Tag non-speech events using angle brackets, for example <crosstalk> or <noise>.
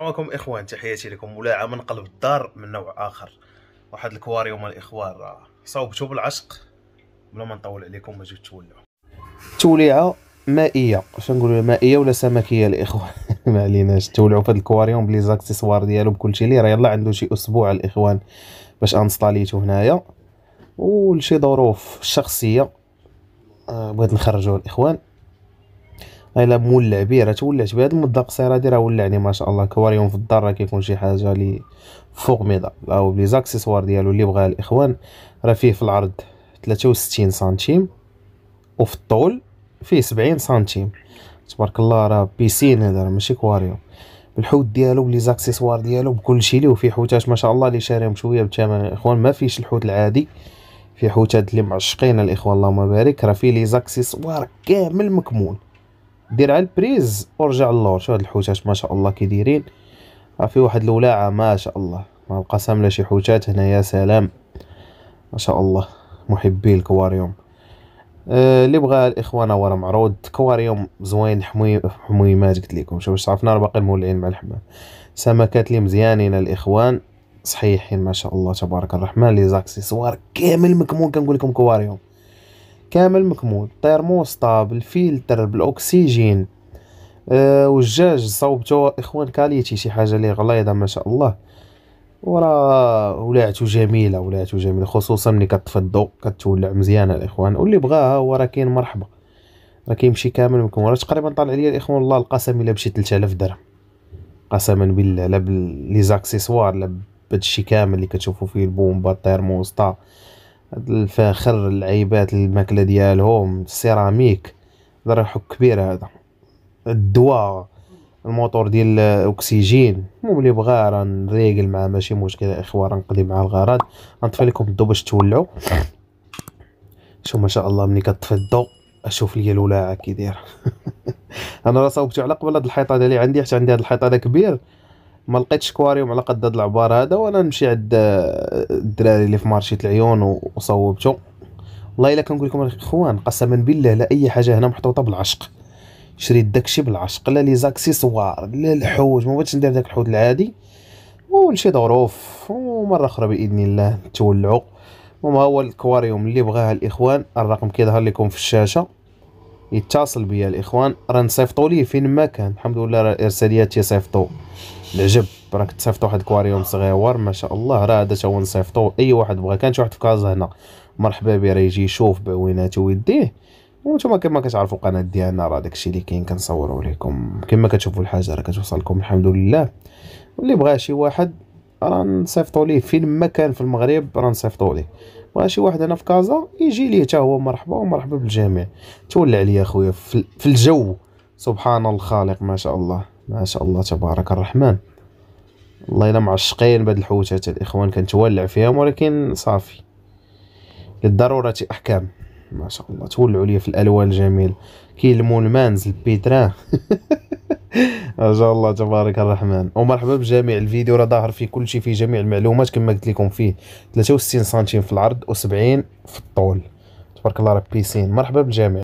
عليكم اخوان تحياتي لكم من نقلب الدار من نوع اخر واحد الكواريوم الاخوان صوبتو بالعشق بلا ما نطول عليكم ما جيت تولعوا توليعه مائيه واش نقولوا مائيه ولا سمكيه الاخوان <laughs> ما عليناش تولعوا في الكواريوم بلي زاكسيسوار ديالو بكلشي اللي راه يلاه عنده شي اسبوع الاخوان باش انستاليتو هنايا ولشي ظروف شخصيه آه، بغيت نخرجوا الاخوان الا مولع به راه تولعت بهاد المده قصيره هادي راه ولعني ما شاء الله كواريوم في الدار راه كيكون شي حاجه لي فوق ميضه او لي زاكسيسوار ديالو اللي بغاها الاخوان راه فيه في العرض 63 سنتيم وفي الطول فيه 70 سنتيم تبارك الله راه بيسين هذا راه ماشي كواريوم بالحوت ديالو بلي زاكسيسوار ديالو بكل شيء ليه وفيه حوتات ما شاء الله اللي شاريهم شويه بثمن الاخوان ما فيش الحوت العادي في حوتات اللي معشقين الاخوان اللهم بارك راه فيه لي زاكسيسوار كامل مكمول دير على البريز ورجع للور شوف هاد الحوتات ما شاء الله كي دايرين راه في واحد الولاعه ما شاء الله مع القسم لا شي حوتات هنا يا سلام ما شاء الله محبي الكواريوم أه، اللي أه بغى الاخوان راه معروض كواريوم زوين حموي حمويمات قلت لكم شوف عرفنا باقي مولعين مع الحمام سمكات لي مزيانين الاخوان صحيحين ما شاء الله تبارك الرحمن لي زاكسيسوار كامل مكمون كنقول لكم كواريوم كامل مكمول طيرموسطا بالفلتر بالاكسجين أه والجاج صوبته اخوان كاليتي شي حاجه لي غليظه ما شاء الله ورا ولعته جميله ولعته جميله خصوصا ملي كطفي الضو كتولع مزيانه الاخوان واللي بغاها هو راه كاين مرحبا راه كيمشي كامل مكمول راه تقريبا طالع لي الاخوان والله القسم الا بشي 3000 درهم قسما بالله لا بالليزاكسيسوار لا بهادشي كامل اللي كتشوفوا فيه البومبا الطيرموسطا الفاخر العيبات الماكله ديالهم السيراميك هذا حك كبير هذا الدواء الموتور ديال الاكسجين المهم اللي بغا راه نريقل معاه ماشي مشكل اخوان راه نقضي مع الغرض غنطفي لكم الضو باش تولعوا شوف ما شاء الله ملي كطفي الضو اشوف ليا الولاعه كي دايره <laughs> انا راه صاوبتو على قبل هاد الحيطه ديالي عندي حتى عندي هاد الحيطه هذا كبير ما لقيتش كواريوم على قد هاد العبار هذا وانا نمشي عند آه، الدراري اللي في مارشيت العيون وصوبته والله الا كنقول لكم اخوان قسما بالله لا اي حاجه هنا محطوطه بالعشق شريت داكشي بالعشق لا لي زاكسيسوار لا الحوج ما بغيتش ندير داك الحوت العادي ونشي ظروف ومره اخرى باذن الله تولعوا وما هو الكواريوم اللي بغاها الاخوان الرقم كيظهر لكم في الشاشه يتصل بيا الاخوان راه نصيفطوا ليه فين ما كان الحمد لله راه الارساليات تيصيفطوا العجب راك تصيفط واحد الكواريوم صغيور ما شاء الله راه هذا هو نصيفطوا اي واحد بغا كان شي واحد في كازا هنا مرحبا بيه راه يجي يشوف بعويناتو ويديه وانتم كما كتعرفوا القناه ديالنا راه داكشي اللي كاين كنصوروا لكم كما كتشوفوا الحاجه راه كتوصلكم الحمد لله واللي بغى شي واحد راه نصيفطو ليه فين ما كان في المغرب راه نصيفطو ليه بغا شي واحد هنا في كازا يجي ليه حتى هو مرحبا ومرحبا بالجميع تولع ليا خويا في الجو سبحان الخالق ما شاء الله ما شاء الله تبارك الرحمن الله الا معشقين بهاد الحوتات الاخوان كنتولع فيهم ولكن صافي للضروره احكام ما شاء الله تولعوا ليا في الالوان الجميل كيلمون المانز البيتران <laughs> ما شاء الله تبارك الرحمن ومرحبا بجميع الفيديو راه ظاهر فيه كل شيء فيه جميع المعلومات كما قلت لكم فيه 63 سنتيم في العرض و70 في الطول تبارك الله راه بيسين مرحبا بالجميع